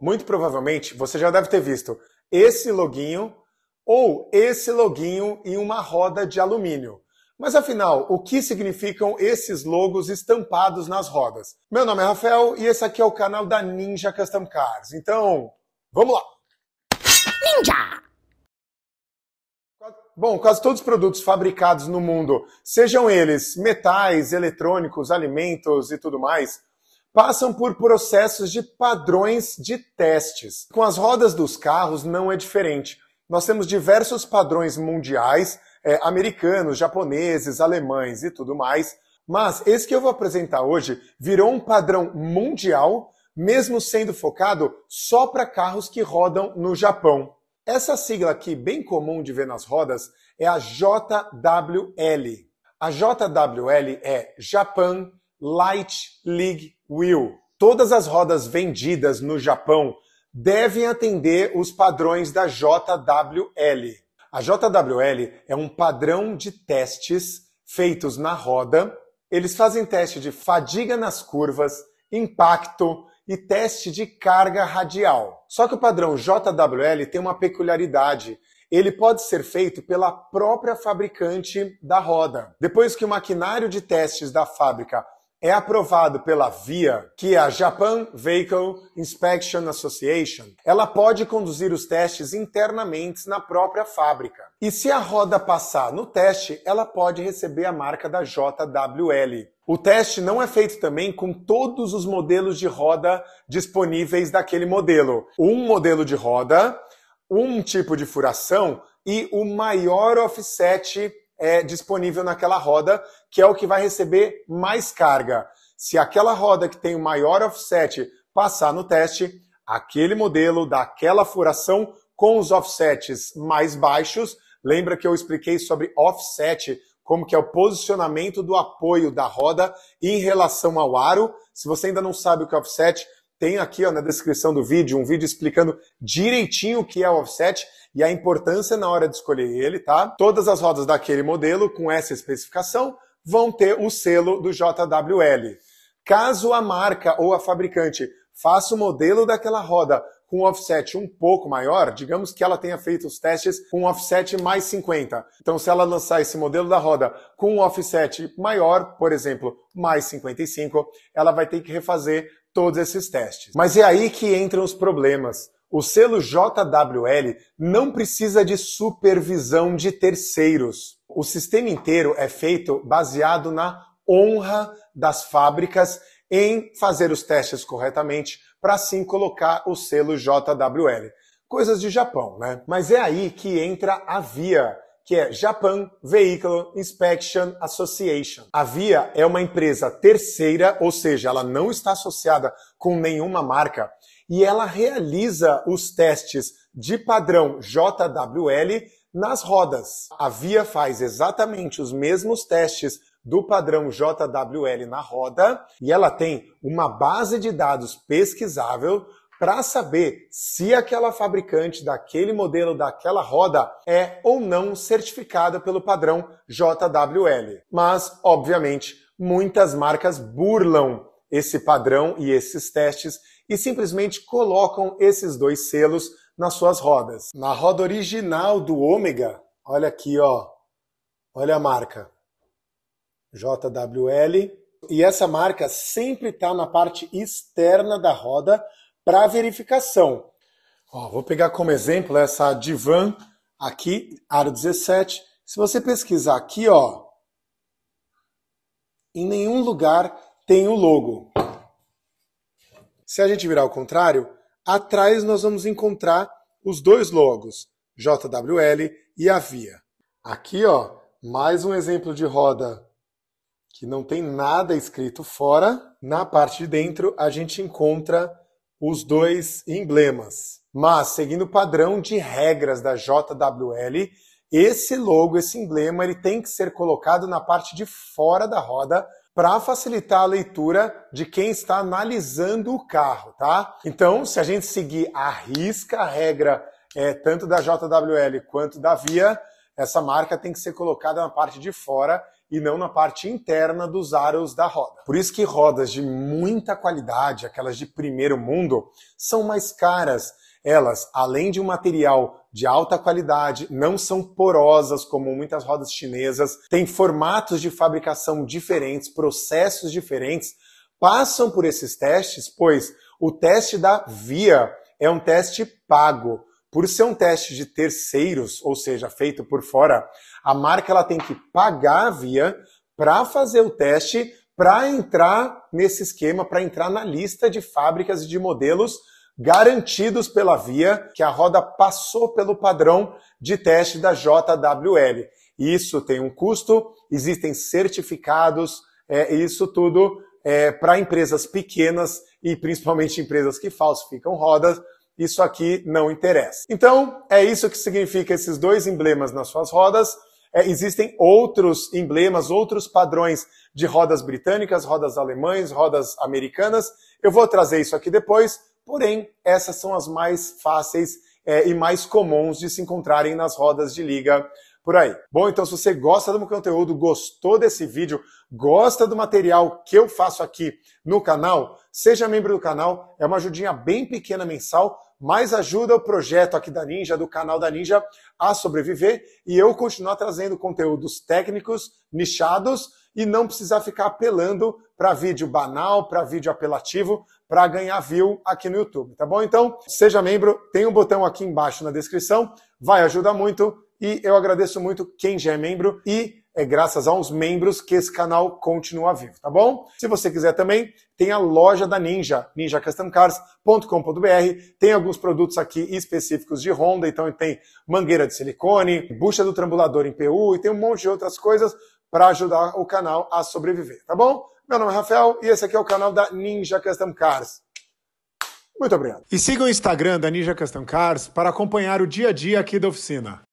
Muito provavelmente você já deve ter visto esse loginho ou esse loginho em uma roda de alumínio. Mas afinal, o que significam esses logos estampados nas rodas? Meu nome é Rafael e esse aqui é o canal da Ninja Custom Cars. Então, vamos lá! Ninja! Bom, quase todos os produtos fabricados no mundo, sejam eles metais, eletrônicos, alimentos e tudo mais, passam por processos de padrões de testes. Com as rodas dos carros não é diferente. Nós temos diversos padrões mundiais, é, americanos, japoneses, alemães e tudo mais, mas esse que eu vou apresentar hoje virou um padrão mundial, mesmo sendo focado só para carros que rodam no Japão. Essa sigla aqui, bem comum de ver nas rodas, é a JWL. A JWL é Japan Light League Will, todas as rodas vendidas no Japão devem atender os padrões da JWL. A JWL é um padrão de testes feitos na roda. Eles fazem teste de fadiga nas curvas, impacto e teste de carga radial. Só que o padrão JWL tem uma peculiaridade. Ele pode ser feito pela própria fabricante da roda. Depois que o maquinário de testes da fábrica é aprovado pela VIA, que é a Japan Vehicle Inspection Association, ela pode conduzir os testes internamente na própria fábrica. E se a roda passar no teste, ela pode receber a marca da JWL. O teste não é feito também com todos os modelos de roda disponíveis daquele modelo. Um modelo de roda, um tipo de furação e o maior offset é, disponível naquela roda, que é o que vai receber mais carga. Se aquela roda que tem o maior offset passar no teste, aquele modelo daquela furação com os offsets mais baixos, lembra que eu expliquei sobre offset, como que é o posicionamento do apoio da roda em relação ao aro. Se você ainda não sabe o que é offset, tem aqui ó, na descrição do vídeo um vídeo explicando direitinho o que é o offset e a importância na hora de escolher ele, tá? Todas as rodas daquele modelo com essa especificação vão ter o selo do JWL. Caso a marca ou a fabricante faça o modelo daquela roda com um offset um pouco maior, digamos que ela tenha feito os testes com um offset mais 50. Então, se ela lançar esse modelo da roda com um offset maior, por exemplo, mais 55, ela vai ter que refazer todos esses testes. Mas é aí que entram os problemas. O selo JWL não precisa de supervisão de terceiros. O sistema inteiro é feito baseado na honra das fábricas em fazer os testes corretamente, para assim colocar o selo JWL. Coisas de Japão, né? Mas é aí que entra a VIA, que é Japan Vehicle Inspection Association. A VIA é uma empresa terceira, ou seja, ela não está associada com nenhuma marca e ela realiza os testes de padrão JWL nas rodas. A VIA faz exatamente os mesmos testes do padrão JWL na roda e ela tem uma base de dados pesquisável para saber se aquela fabricante daquele modelo daquela roda é ou não certificada pelo padrão JWL. Mas, obviamente, muitas marcas burlam esse padrão e esses testes e simplesmente colocam esses dois selos nas suas rodas. Na roda original do Ômega, olha aqui, ó. Olha a marca. JWL. E essa marca sempre está na parte externa da roda para verificação. Ó, vou pegar como exemplo essa Divan aqui, aro 17. Se você pesquisar aqui, ó, em nenhum lugar tem o logo. Se a gente virar ao contrário, atrás nós vamos encontrar os dois logos, JWL e a Via. Aqui, ó, mais um exemplo de roda que não tem nada escrito fora. Na parte de dentro, a gente encontra os dois emblemas. Mas, seguindo o padrão de regras da JWL, esse logo, esse emblema, ele tem que ser colocado na parte de fora da roda para facilitar a leitura de quem está analisando o carro, tá? Então, se a gente seguir a risca a regra é, tanto da JWL quanto da Via, essa marca tem que ser colocada na parte de fora e não na parte interna dos aros da roda. Por isso que rodas de muita qualidade, aquelas de primeiro mundo, são mais caras. Elas, além de um material de alta qualidade, não são porosas como muitas rodas chinesas, têm formatos de fabricação diferentes, processos diferentes, passam por esses testes, pois o teste da via é um teste pago. Por ser um teste de terceiros, ou seja, feito por fora, a marca ela tem que pagar a via para fazer o teste, para entrar nesse esquema, para entrar na lista de fábricas e de modelos garantidos pela via que a roda passou pelo padrão de teste da JWL. Isso tem um custo, existem certificados, é, isso tudo é, para empresas pequenas e principalmente empresas que falsificam rodas, isso aqui não interessa. Então, é isso que significa esses dois emblemas nas suas rodas. É, existem outros emblemas, outros padrões de rodas britânicas, rodas alemães, rodas americanas. Eu vou trazer isso aqui depois, porém, essas são as mais fáceis é, e mais comuns de se encontrarem nas rodas de liga por aí. Bom, então se você gosta do meu conteúdo, gostou desse vídeo, gosta do material que eu faço aqui no canal, seja membro do canal, é uma ajudinha bem pequena mensal, mais ajuda o projeto aqui da Ninja, do canal da Ninja, a sobreviver e eu continuar trazendo conteúdos técnicos, nichados e não precisar ficar apelando para vídeo banal, para vídeo apelativo, para ganhar view aqui no YouTube, tá bom? Então, seja membro, tem um botão aqui embaixo na descrição, vai ajudar muito e eu agradeço muito quem já é membro e é graças aos membros que esse canal continua vivo, tá bom? Se você quiser também, tem a loja da Ninja, ninjacustomcars.com.br. Tem alguns produtos aqui específicos de Honda, então tem mangueira de silicone, bucha do trambulador em PU e tem um monte de outras coisas para ajudar o canal a sobreviver, tá bom? Meu nome é Rafael e esse aqui é o canal da Ninja Custom Cars. Muito obrigado. E siga o Instagram da Ninja Custom Cars para acompanhar o dia a dia aqui da oficina.